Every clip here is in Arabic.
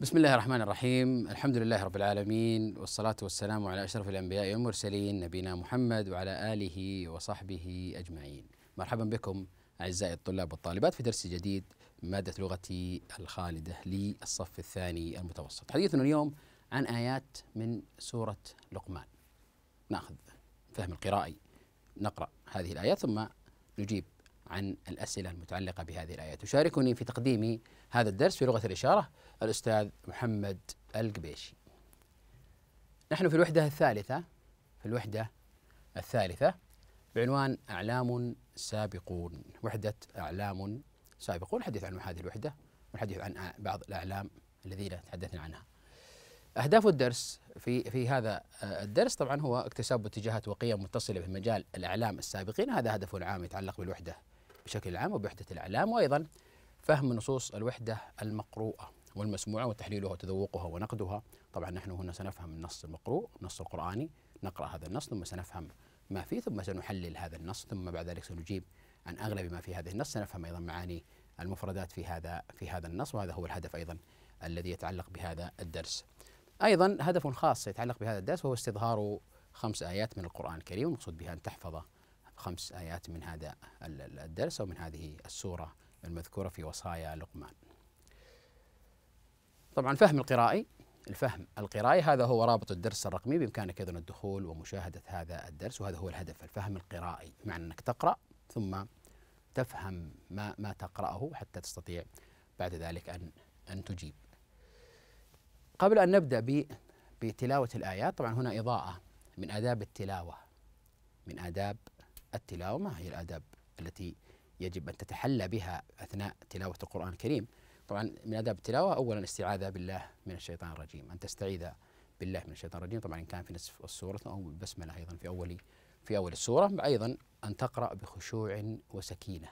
بسم الله الرحمن الرحيم الحمد لله رب العالمين والصلاة والسلام على أشرف الأنبياء والمرسلين نبينا محمد وعلى آله وصحبه أجمعين مرحبا بكم أعزائي الطلاب والطالبات في درس جديد مادة لغتي الخالدة للصف الثاني المتوسط حديثنا اليوم عن آيات من سورة لقمان ناخذ فهم القرائي نقرأ هذه الآيات ثم نجيب عن الأسئلة المتعلقة بهذه الآيات تشاركني في تقديم هذا الدرس في لغة الإشارة الأستاذ محمد القبيشي نحن في الوحدة الثالثة في الوحدة الثالثة بعنوان أعلام سابقون وحدة أعلام سابقون نحدث عن هذه الوحدة ونحدث عن بعض الأعلام الذين تحدثنا عنها أهداف الدرس في في هذا الدرس طبعا هو اكتساب اتجاهات وقيم متصلة بمجال الأعلام السابقين هذا هدفه العام يتعلق بالوحدة بشكل عام وبوحدة الأعلام وأيضا فهم نصوص الوحدة المقروءة والمسموعة وتحليلها وتذوقها ونقدها طبعا نحن هنا سنفهم النص المقروء النص القرآني نقرأ هذا النص ثم سنفهم ما فيه ثم سنحلل هذا النص ثم بعد ذلك سنجيب عن أغلب ما في هذا النص سنفهم أيضا معاني المفردات في هذا في هذا النص وهذا هو الهدف أيضا الذي يتعلق بهذا الدرس أيضا هدف خاص يتعلق بهذا الدرس وهو استظهار خمس آيات من القرآن الكريم المقصود بها أن تحفظ خمس آيات من هذا الدرس أو من هذه السورة المذكورة في وصايا لقمان طبعا فهم القرائي الفهم القرائي هذا هو رابط الدرس الرقمي بإمكانك أيضا الدخول ومشاهدة هذا الدرس وهذا هو الهدف الفهم القرائي بمعنى أنك تقرأ ثم تفهم ما ما تقرأه حتى تستطيع بعد ذلك أن أن تجيب. قبل أن نبدأ بتلاوة الآيات طبعا هنا إضاءة من آداب التلاوة من آداب التلاوة ما هي الآداب التي يجب أن تتحلى بها أثناء تلاوة القرآن الكريم؟ طبعا من اداب التلاوه اولا استعاذه بالله من الشيطان الرجيم ان تستعيذ بالله من الشيطان الرجيم طبعا ان كان في نصف السوره او بالبسمله ايضا في اول في اول السوره ايضا ان تقرا بخشوع وسكينه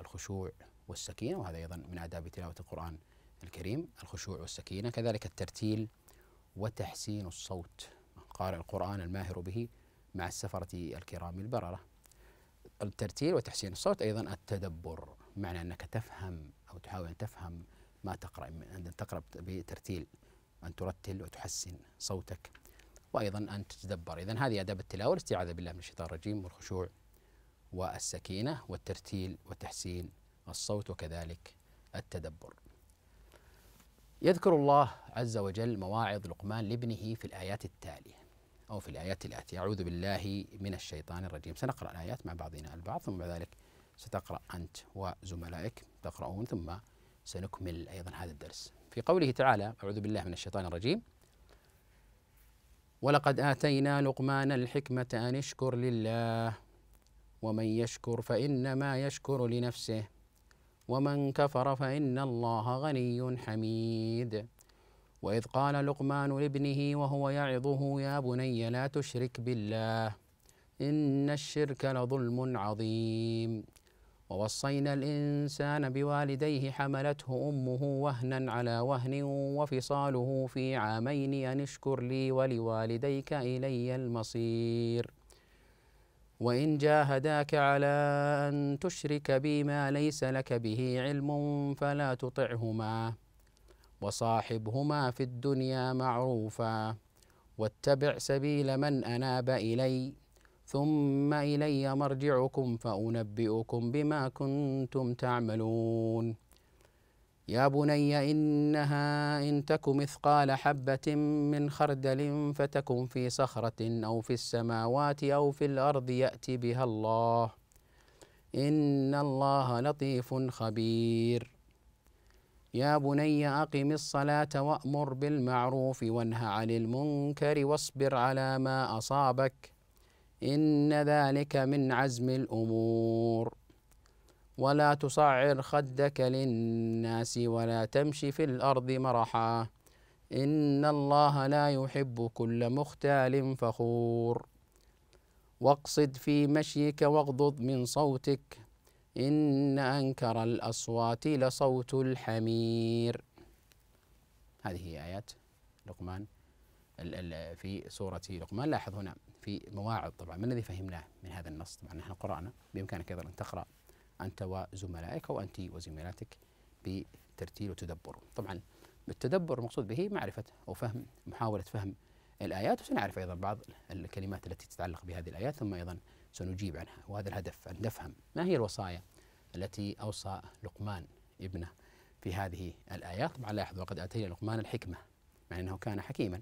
الخشوع والسكينه وهذا ايضا من اداب تلاوه القران الكريم الخشوع والسكينه كذلك الترتيل وتحسين الصوت قارئ القران الماهر به مع السفره الكرام البرره الترتيل وتحسين الصوت ايضا التدبر معنى انك تفهم أو تحاول أن تفهم ما تقرأ أن تقرأ بترتيل أن ترتل وتحسن صوتك وأيضا أن تتدبر إذا هذه آداب التلاوة الاستعاذة بالله من الشيطان الرجيم والخشوع والسكينة والترتيل وتحسين الصوت وكذلك التدبر يذكر الله عز وجل مواعظ لقمان لابنه في الآيات التالية أو في الآيات الآتية أعوذ بالله من الشيطان الرجيم سنقرأ الآيات مع بعضنا البعض ثم بعد ذلك ستقرأ أنت وزملائك تقرؤون ثم سنكمل أيضا هذا الدرس في قوله تعالى أعوذ بالله من الشيطان الرجيم ولقد آتينا لقمان الحكمة أن اشكر لله ومن يشكر فإنما يشكر لنفسه ومن كفر فإن الله غني حميد وإذ قال لقمان لابنه وهو يعظه يا بني لا تشرك بالله إن الشرك لظلم عظيم ووصينا الإنسان بوالديه حملته أمه وهنا على وهن وفصاله في عامين أن اشكر لي ولوالديك إلي المصير وإن جاهداك على أن تشرك بي ما ليس لك به علم فلا تطعهما وصاحبهما في الدنيا معروفا واتبع سبيل من أناب إليّ ثم إلي مرجعكم فأنبئكم بما كنتم تعملون يا بني إنها إن تك مثقال حبة من خردل فتكن في صخرة أو في السماوات أو في الأرض يأتي بها الله إن الله لطيف خبير يا بني أقم الصلاة وأمر بالمعروف وانه عن المنكر واصبر على ما أصابك إن ذلك من عزم الأمور ولا تصعر خدك للناس ولا تمش في الأرض مرحا إن الله لا يحب كل مختال فخور واقصد في مشيك واغضض من صوتك إن أنكر الأصوات لصوت الحمير هذه هي آيات لقمان في سورة لقمان لاحظ هنا في مواعظ طبعا ما الذي فهمناه من هذا النص طبعا نحن قرأنا بإمكانك أيضا أن تقرأ أنت وزملائك أو أنت وزميلاتك بترتيل وتدبر طبعا التدبر المقصود به معرفة أو فهم محاولة فهم الآيات وسنعرف أيضا بعض الكلمات التي تتعلق بهذه الآيات ثم أيضا سنجيب عنها وهذا الهدف أن نفهم ما هي الوصايا التي أوصى لقمان ابنه في هذه الآيات طبعا لاحظ وقد آتينا لقمان الحكمة مع أنه كان حكيما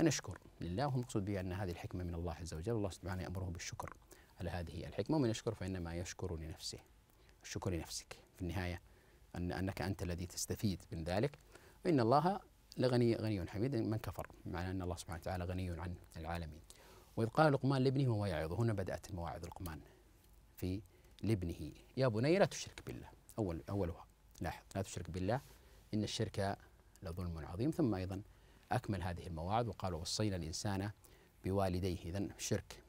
أن نشكر لله والمقصود به أن هذه الحكمة من الله عز وجل الله سبحانه يأمره بالشكر على هذه الحكمة ومن يشكر فإنما يشكر لنفسه الشكر لنفسك في النهاية أن أنك أنت الذي تستفيد من ذلك وإن الله لغني غني حميد من كفر معنى أن الله سبحانه وتعالى غني عن العالمين وإذ قال لقمان لابنه وهو يعظه هنا بدأت المواعظ لقمان في لابنه يا بني لا تشرك بالله أول أولها لاحظ لا تشرك بالله إن الشرك لظلم عظيم ثم أيضا أكمل هذه المواعظ وقال وصينا الإنسان بوالديه إذا شرك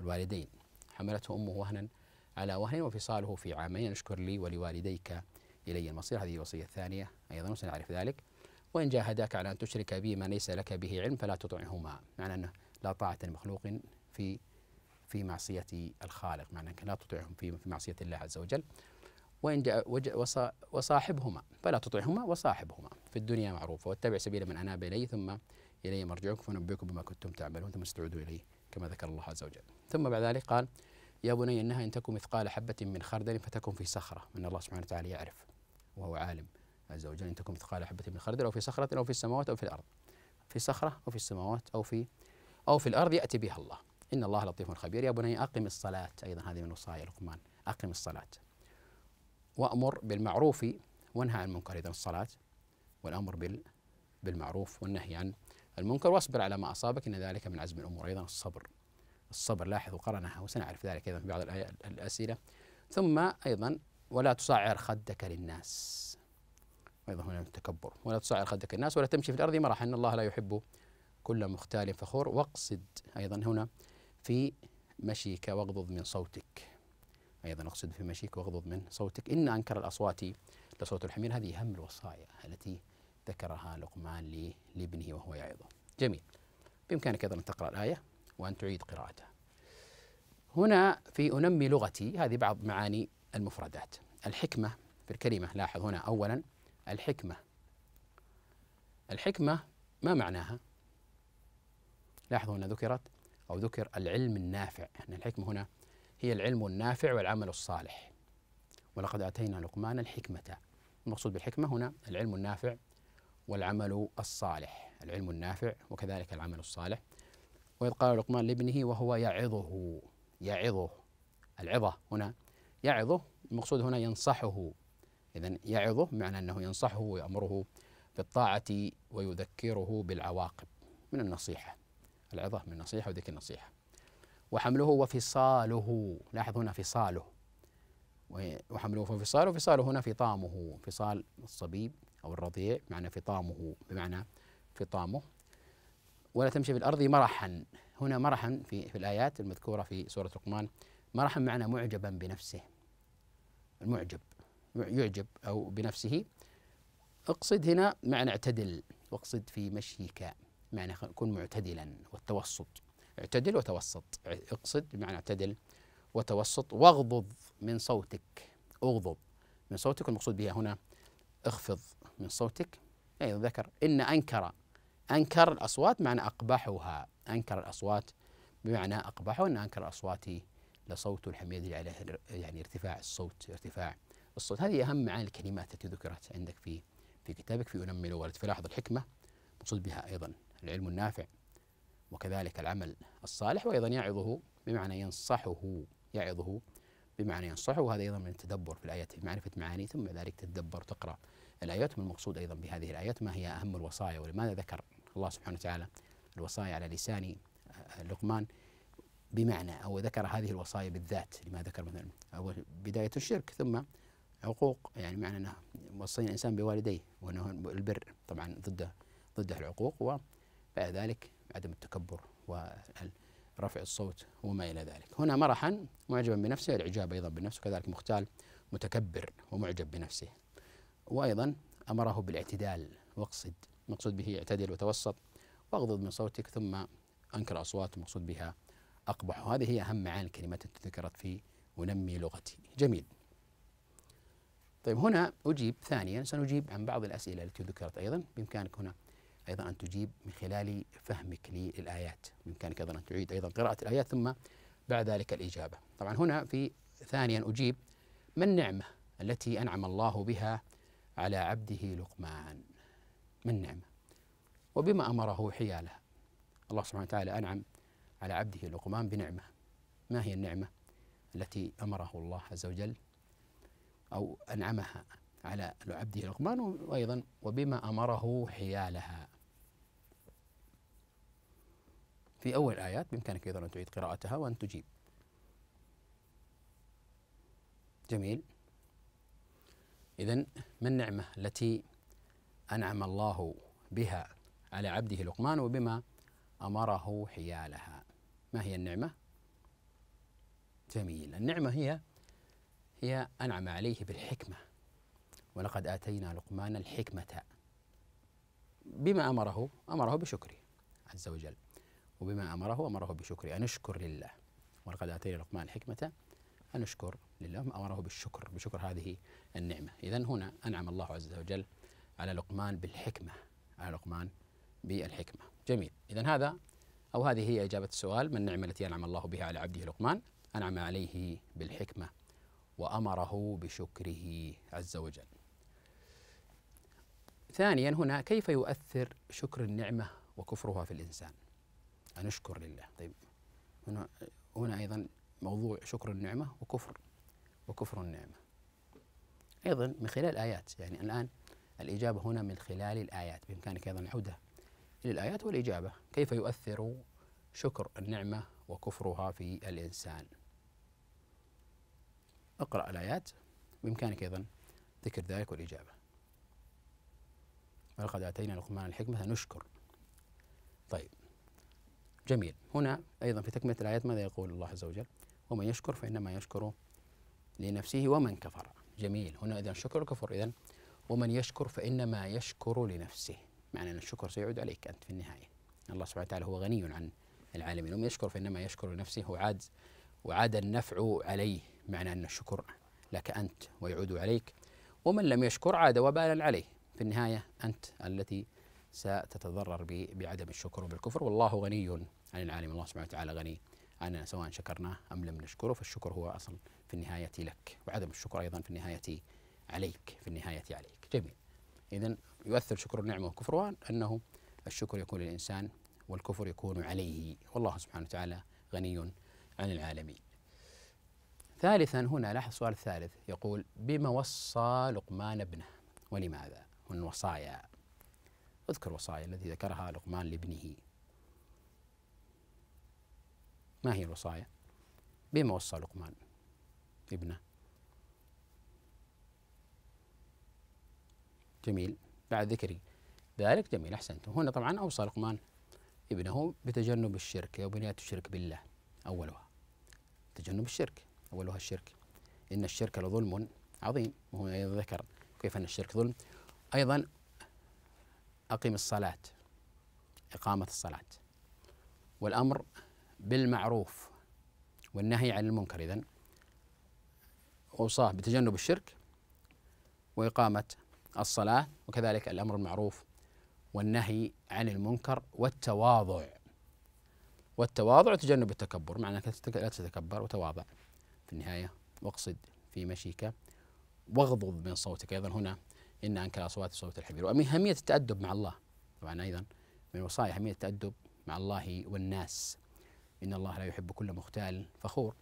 الوالدين حملته أمه وهنا على وهن وفصاله في عامين اشكر لي ولوالديك إلي المصير هذه الوصية الثانية أيضا وسنعرف ذلك وإن جاهداك على أن تشرك بي ما ليس لك به علم فلا تطعهما معنى أنه لا طاعة لمخلوق في في معصية الخالق معنى أنك لا تطعهم في معصية الله عز وجل وإن جاء وصاحبهما فلا تطعهما وصاحبهما في الدنيا معروفة واتبع سبيل من أناب إلي ثم إلي مرجعكم فنبئكم بما كنتم تعملون ثم استعودوا إليه كما ذكر الله عز وجل ثم بعد ذلك قال يا بني إنها إن تكن مثقال حبة من خردل فتكن في صخرة إن الله سبحانه وتعالى يعرف وهو عالم عز وجل إن تكن مثقال حبة من خردل أو في صخرة أو في السماوات أو في الأرض في صخرة أو في السماوات أو في أو في الأرض يأتي بها الله إن الله لطيف خبير يا بني أقم الصلاة أيضا هذه من وصايا لقمان أقم الصلاة وأمر بالمعروف وانهى عن المنكر إذا الصلاة والأمر بال بالمعروف والنهي عن المنكر واصبر على ما أصابك إن ذلك من عزم الأمور أيضا الصبر الصبر لاحظوا قرنها وسنعرف ذلك أيضا في بعض الأسئلة ثم أيضا ولا تصعر خدك للناس أيضا هنا التكبر ولا تصعر خدك للناس ولا تمشي في الأرض مرحا إن الله لا يحب كل مختال فخور واقصد أيضا هنا في مشيك واغضض من صوتك أيضا أقصد في مشيك واغضض من صوتك إن أنكر الأصوات لصوت الحمير هذه أهم الوصايا التي ذكرها لقمان لابنه وهو يعظه جميل بإمكانك أيضا أن تقرأ الآية وأن تعيد قراءتها هنا في أنمي لغتي هذه بعض معاني المفردات الحكمة في الكلمة لاحظ هنا أولا الحكمة الحكمة ما معناها؟ لاحظوا هنا ذكرت أو ذكر العلم النافع يعني الحكمة هنا هي العلم النافع والعمل الصالح ولقد آتينا لقمان الحكمة المقصود بالحكمة هنا العلم النافع والعمل الصالح العلم النافع وكذلك العمل الصالح وإذ قال لقمان لابنه وهو يعظه يعظه العظة هنا يعظه المقصود هنا ينصحه إذا يعظه بمعنى أنه ينصحه ويأمره بالطاعة ويذكره بالعواقب من النصيحة العظة من النصيحة وذكر النصيحة وحمله وفصاله لاحظ هنا فصاله وحمله وفصاله فصاله هنا فطامه فصال الصبيب أو الرضيع بمعنى فطامه بمعنى فطامه ولا تمشي في الأرض مرحا هنا مرحا في, في الآيات المذكورة في سورة لقمان مرحا معنى معجبا بنفسه المعجب يعجب أو بنفسه اقصد هنا معنى اعتدل واقصد في مشيك معنى كن معتدلا والتوسط اعتدل وتوسط اقصد بمعنى اعتدل وتوسط واغضض من صوتك اغضض من صوتك المقصود بها هنا اخفض من صوتك أيضا ذكر إن أنكر أنكر الأصوات معنى أقبحها أنكر الأصوات بمعنى اقبحها إن أنكر الأصوات لصوت الحميد عليه يعني, يعني ارتفاع الصوت ارتفاع الصوت هذه أهم معاني الكلمات التي ذكرت عندك في في كتابك في انمي وولد فلاحظ الحكمة مقصود بها أيضا العلم النافع وكذلك العمل الصالح وأيضا يعظه بمعنى ينصحه يعظه بمعنى ينصحه وهذا أيضا من التدبر في الآيات في معرفة معاني ثم ذلك تتدبر تقرأ الآيات والمقصود أيضا بهذه الآيات ما هي أهم الوصايا ولماذا ذكر الله سبحانه وتعالى الوصايا على لسان آه، لقمان بمعنى أو ذكر هذه الوصايا بالذات لما ذكر مثلا أول بداية الشرك ثم عقوق يعني معنى أنه وصينا الإنسان بوالديه وأنه البر طبعا ضده ضده العقوق وبعد ذلك عدم التكبر ورفع الصوت وما إلى ذلك هنا مرحا معجبا بنفسه الإعجاب أيضا بنفسه وكذلك مختال متكبر ومعجب بنفسه وأيضا أمره بالاعتدال واقصد مقصود به اعتدل وتوسط واغضض من صوتك ثم أنكر أصوات مقصود بها أقبح وهذه هي أهم معاني الكلمات التي ذكرت في ونمي لغتي جميل طيب هنا أجيب ثانيا سنجيب عن بعض الأسئلة التي ذكرت أيضا بإمكانك هنا أيضا أن تجيب من خلال فهمك للآيات بإمكانك أيضا أن تعيد أيضا قراءة الآيات ثم بعد ذلك الإجابة طبعا هنا في ثانيا أجيب ما النعمة التي أنعم الله بها على عبده لقمان ما النعمة وبما أمره حيالها الله سبحانه وتعالى أنعم على عبده لقمان بنعمة ما هي النعمة التي أمره الله عز وجل أو أنعمها على عبده لقمان وأيضا وبما أمره حيالها في أول آيات بإمكانك أيضا أن تعيد قراءتها وأن تجيب جميل إذا ما النعمة التي أنعم الله بها على عبده لقمان وبما أمره حيالها ما هي النعمة؟ جميل النعمة هي هي أنعم عليه بالحكمة ولقد آتينا لقمان الحكمة بما أمره أمره بشكره عز وجل وبما أمره أمره بشكر أن اشكر لله ولقد آتينا لقمان الحكمة أن اشكر لله أمره بالشكر بشكر هذه النعمة إذا هنا أنعم الله عز وجل على لقمان بالحكمة على لقمان بالحكمة جميل إذا هذا أو هذه هي إجابة السؤال ما النعمة التي أنعم الله بها على عبده لقمان أنعم عليه بالحكمة وأمره بشكره عز وجل ثانيا هنا كيف يؤثر شكر النعمة وكفرها في الإنسان أن أشكر لله طيب هنا, هنا أيضا موضوع شكر النعمة وكفر وكفر النعمة أيضا من خلال آيات يعني الآن الإجابة هنا من خلال الآيات بإمكانك أيضا العودة إلى الآيات والإجابة كيف يؤثر شكر النعمة وكفرها في الإنسان اقرأ الآيات بإمكانك أيضا ذكر ذلك والإجابة ولقد آتينا لقمان الحكمة نشكر جميل هنا أيضا في تكملة الآيات ماذا يقول الله عز وجل ومن يشكر فإنما يشكر لنفسه ومن كفر جميل هنا إذا شكر وكفر إذا ومن يشكر فإنما يشكر لنفسه معنى أن الشكر سيعود عليك أنت في النهاية الله سبحانه وتعالى هو غني عن العالمين ومن يشكر فإنما يشكر لنفسه وعاد وعاد النفع عليه معنى أن الشكر لك أنت ويعود عليك ومن لم يشكر عاد وبالا عليه في النهاية أنت التي ستتضرر بعدم الشكر وبالكفر والله غني عن العالم الله سبحانه وتعالى غني عننا سواء شكرناه أم لم نشكره فالشكر هو أصل في النهاية لك وعدم الشكر أيضا في النهاية عليك في النهاية عليك جميل إذا يؤثر شكر النعمة وكفرها أنه الشكر يكون للإنسان والكفر يكون عليه والله سبحانه وتعالى غني عن العالمين ثالثا هنا لاحظ السؤال الثالث يقول بما وصى لقمان ابنه ولماذا هن وصايا اذكر وصايا التي ذكرها لقمان لابنه ما هي الوصايا بما وصى لقمان ابنه جميل بعد ذكر ذلك جميل أحسنتم هنا طبعا أوصى لقمان ابنه بتجنب الشرك وبنية الشرك بالله أولها تجنب الشرك أولها الشرك إن الشرك لظلم عظيم وهنا أيضا ذكر كيف أن الشرك ظلم أيضا أقيم الصلاة إقامة الصلاة والأمر بالمعروف والنهي عن المنكر إذا أوصاه بتجنب الشرك وإقامة الصلاة وكذلك الأمر المعروف والنهي عن المنكر والتواضع والتواضع تجنب التكبر مع أنك لا تتكبر وتواضع في النهاية واقصد في مشيك واغضض من صوتك أيضا هنا إن أنكر أصوات صوت الحبير وأهمية التأدب مع الله طبعا أيضا من وصايا أهمية التأدب مع الله والناس إن الله لا يحب كل مختال فخور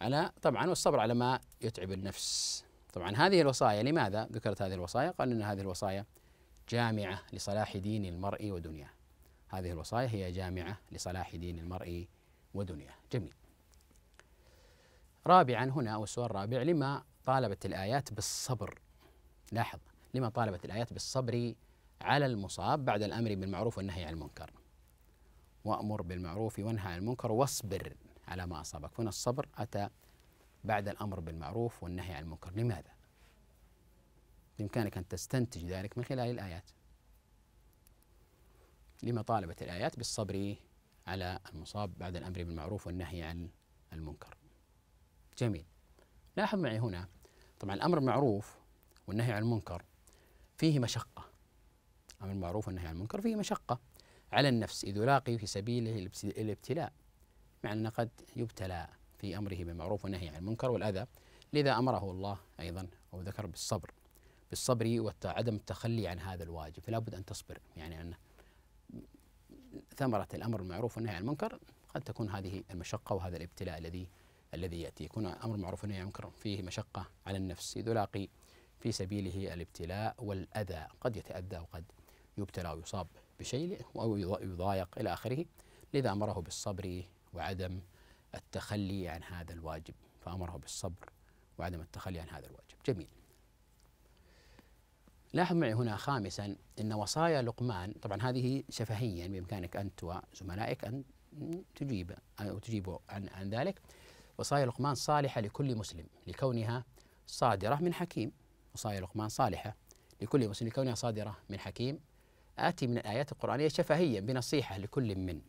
على طبعا والصبر على ما يتعب النفس طبعا هذه الوصايا لماذا ذكرت هذه الوصايا قال إن هذه الوصايا جامعة لصلاح دين المرء ودنياه هذه الوصايا هي جامعة لصلاح دين المرء ودنياه جميل رابعا هنا والسؤال الرابع لما طالبت الآيات بالصبر لاحظ لما طالبت الآيات بالصبر على المصاب بعد الأمر بالمعروف والنهي عن المنكر وأمر بالمعروف وانهى عن المنكر واصبر على ما أصابك هنا الصبر أتى بعد الأمر بالمعروف والنهي عن المنكر لماذا؟ بإمكانك أن تستنتج ذلك من خلال الآيات لما طالبت الآيات بالصبر على المصاب بعد الأمر بالمعروف والنهي عن المنكر جميل لاحظ معي هنا طبعا الأمر بالمعروف والنهي عن المنكر فيه مشقة أمر المعروف والنهي عن المنكر فيه مشقة على النفس إذ يلاقي في سبيله الابتلاء مع أنه قد يبتلى في أمره بالمعروف والنهي عن المنكر والأذى لذا أمره الله أيضا أو ذكر بالصبر بالصبر وعدم التخلي عن هذا الواجب فلا بد أن تصبر يعني أن ثمرة الأمر بالمعروف والنهي عن المنكر قد تكون هذه المشقة وهذا الابتلاء الذي الذي يأتي يكون أمر معروف والنهي عن المنكر فيه مشقة على النفس إذ يلاقي في سبيله الابتلاء والأذى قد يتأذى وقد يبتلى ويصاب بشيء أو يضايق إلى آخره لذا أمره بالصبر وعدم التخلي عن هذا الواجب فأمره بالصبر وعدم التخلي عن هذا الواجب جميل لاحظ معي هنا خامسا أن وصايا لقمان طبعا هذه شفهيا بإمكانك أنت وزملائك أن تجيب أو تجيبوا عن, عن ذلك وصايا لقمان صالحة لكل مسلم لكونها صادرة من حكيم وصايا لقمان صالحة لكل مسلم لكونها صادرة من حكيم آتي من الآيات القرآنية شفهيا بنصيحة لكل من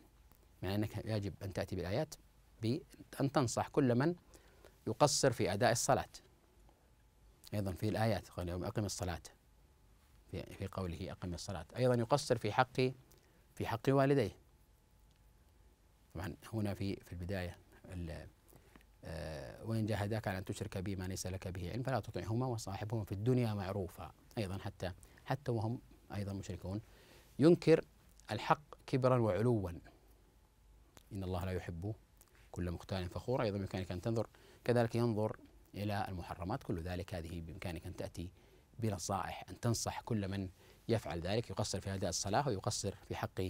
يعني أنك يجب أن تأتي بالآيات بأن تنصح كل من يقصر في أداء الصلاة أيضا في الآيات قال يوم أقم الصلاة في, في قوله أقم الصلاة أيضا يقصر في حق في حق والديه طبعا هنا في في البداية آه، وإن جاهداك على أن تشرك بي ما ليس لك به علم فلا تطعهما وصاحبهما في الدنيا معروفا أيضا حتى حتى وهم أيضا مشركون ينكر الحق كبرا وعلوا إن الله لا يحب كل مختال فخور أيضا بإمكانك أن تنظر كذلك ينظر إلى المحرمات كل ذلك هذه بإمكانك أن تأتي بنصائح أن تنصح كل من يفعل ذلك يقصر في أداء الصلاة ويقصر في حق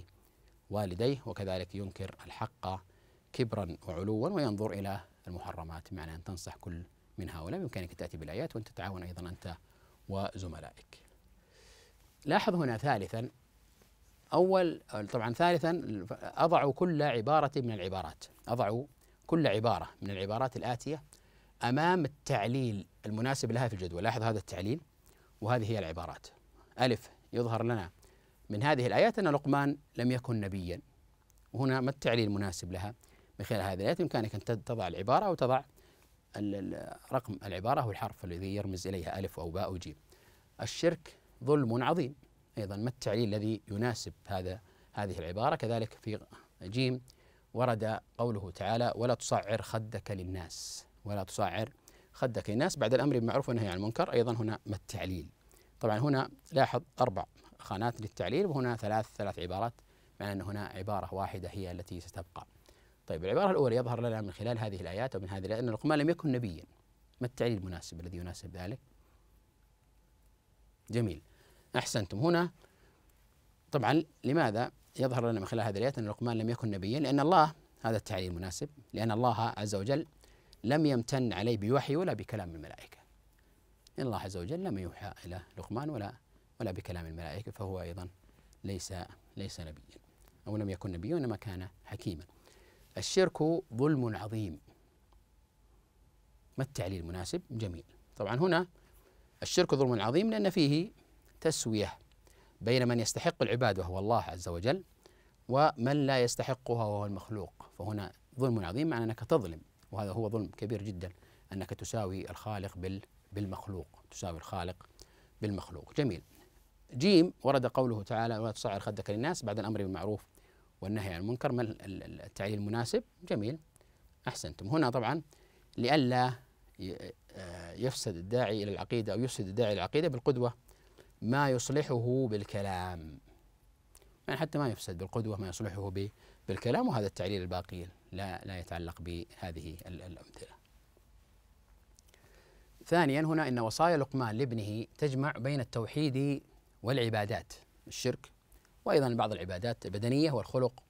والديه وكذلك ينكر الحق كبرا وعلوا وينظر إلى المحرمات بمعنى أن تنصح كل من هؤلاء بإمكانك أن تأتي بالآيات وأن تتعاون أيضا أنت وزملائك لاحظ هنا ثالثا أول طبعا ثالثا أضع كل عبارة من العبارات أضع كل عبارة من العبارات الآتية أمام التعليل المناسب لها في الجدول لاحظ هذا التعليل وهذه هي العبارات ألف يظهر لنا من هذه الآيات أن لقمان لم يكن نبيا وهنا ما التعليل المناسب لها من خلال هذه الآيات بإمكانك أن تضع العبارة أو تضع رقم العبارة والحرف الذي يرمز إليها ألف أو باء أو جيم الشرك ظلم عظيم أيضا ما التعليل الذي يناسب هذا هذه العبارة كذلك في جيم ورد قوله تعالى ولا تصعر خدك للناس ولا تصعر خدك للناس بعد الأمر بالمعروف والنهي عن المنكر أيضا هنا ما التعليل طبعا هنا لاحظ أربع خانات للتعليل وهنا ثلاث ثلاث عبارات مع أن هنا عبارة واحدة هي التي ستبقى طيب العبارة الأولى يظهر لنا من خلال هذه الآيات ومن هذه الآيات أن لقمان لم يكن نبيا ما التعليل المناسب الذي يناسب ذلك جميل أحسنتم هنا طبعا لماذا يظهر لنا من خلال هذه الآيات أن لقمان لم يكن نبيا لأن الله هذا التعليل المناسب لأن الله عز وجل لم يمتن عليه بوحي ولا بكلام الملائكة إن الله عز وجل لم يوحى إلى لقمان ولا ولا بكلام الملائكة فهو أيضا ليس ليس نبيا أو لم يكن نبيا وإنما كان حكيما الشرك ظلم عظيم ما التعليل المناسب جميل طبعا هنا الشرك ظلم عظيم لأن فيه تسويه بين من يستحق العباده وهو الله عز وجل ومن لا يستحقها وهو المخلوق فهنا ظلم عظيم معنى انك تظلم وهذا هو ظلم كبير جدا انك تساوي الخالق بالمخلوق تساوي الخالق بالمخلوق جميل جيم ورد قوله تعالى ولا تصعر خدك للناس بعد الامر بالمعروف والنهي عن المنكر ما التعليل المناسب جميل احسنتم هنا طبعا لئلا آه، يفسد الداعي الى العقيده او يفسد الداعي العقيده بالقدوه ما يصلحه بالكلام يعني حتى ما يفسد بالقدوة ما يصلحه بالكلام وهذا التعليل الباقي لا لا يتعلق بهذه الأمثلة ثانيا هنا أن وصايا لقمان لابنه تجمع بين التوحيد والعبادات الشرك وأيضا بعض العبادات البدنية والخلق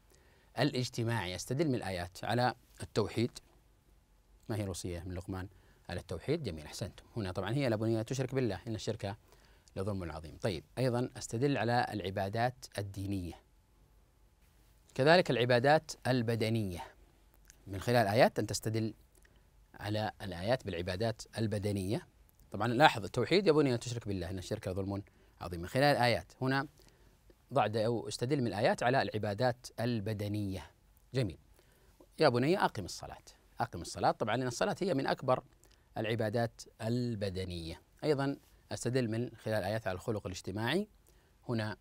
الاجتماعي يستدل من الآيات على التوحيد ما هي الوصية من لقمان على التوحيد جميل أحسنتم هنا طبعا هي لبنية تشرك بالله إن الشرك لظلم عظيم طيب أيضا أستدل على العبادات الدينية كذلك العبادات البدنية من خلال آيات أن تستدل على الآيات بالعبادات البدنية طبعا لاحظ التوحيد يا بني أن تشرك بالله أن الشرك ظلم عظيم من خلال آيات هنا ضع أو استدل من الآيات على العبادات البدنية جميل يا بني أقم الصلاة أقم الصلاة طبعا لأن الصلاة هي من أكبر العبادات البدنية أيضا أستدل من خلال آيات على الخلق الاجتماعي هنا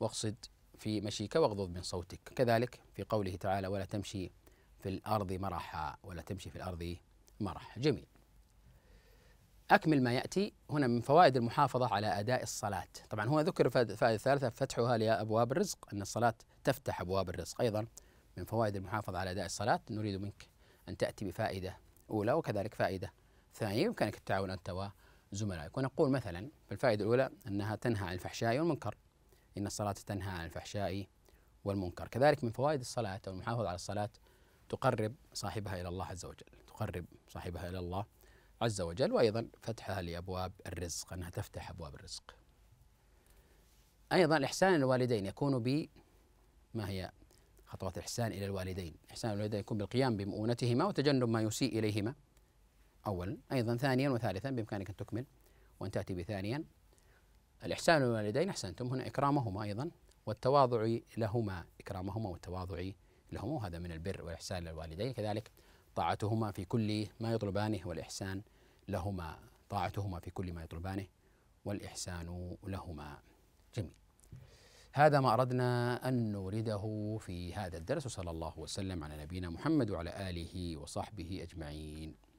واقصد في مشيك واغضض من صوتك كذلك في قوله تعالى ولا تمشي في الأرض مرحا ولا تمشي في الأرض مرحا جميل أكمل ما يأتي هنا من فوائد المحافظة على أداء الصلاة طبعا هو ذكر فائدة ثالثة فتحها لأبواب الرزق أن الصلاة تفتح أبواب الرزق أيضا من فوائد المحافظة على أداء الصلاة نريد منك أن تأتي بفائدة أولى وكذلك فائدة ثانية يمكنك التعاون أنت زملائك ونقول مثلا في الفائدة الأولى أنها تنهى عن الفحشاء والمنكر إن الصلاة تنهى عن الفحشاء والمنكر كذلك من فوائد الصلاة أو المحافظة على الصلاة تقرب صاحبها إلى الله عز وجل تقرب صاحبها إلى الله عز وجل وأيضا فتحها لأبواب الرزق أنها تفتح أبواب الرزق أيضا الإحسان للوالدين الوالدين يكون ب ما هي خطوات الإحسان إلى الوالدين إحسان الوالدين يكون بالقيام بمؤونتهما وتجنب ما يسيء إليهما أولا أيضا ثانيا وثالثا بإمكانك أن تكمل وأن تأتي بثانيا الإحسان للوالدين أحسنتم هنا إكرامهما أيضا والتواضع لهما إكرامهما والتواضع لهما وهذا من البر والإحسان للوالدين كذلك طاعتهما في كل ما يطلبانه والإحسان لهما طاعتهما في كل ما يطلبانه والإحسان لهما جميل هذا ما أردنا أن نورده في هذا الدرس وصلى الله وسلم على نبينا محمد وعلى آله وصحبه أجمعين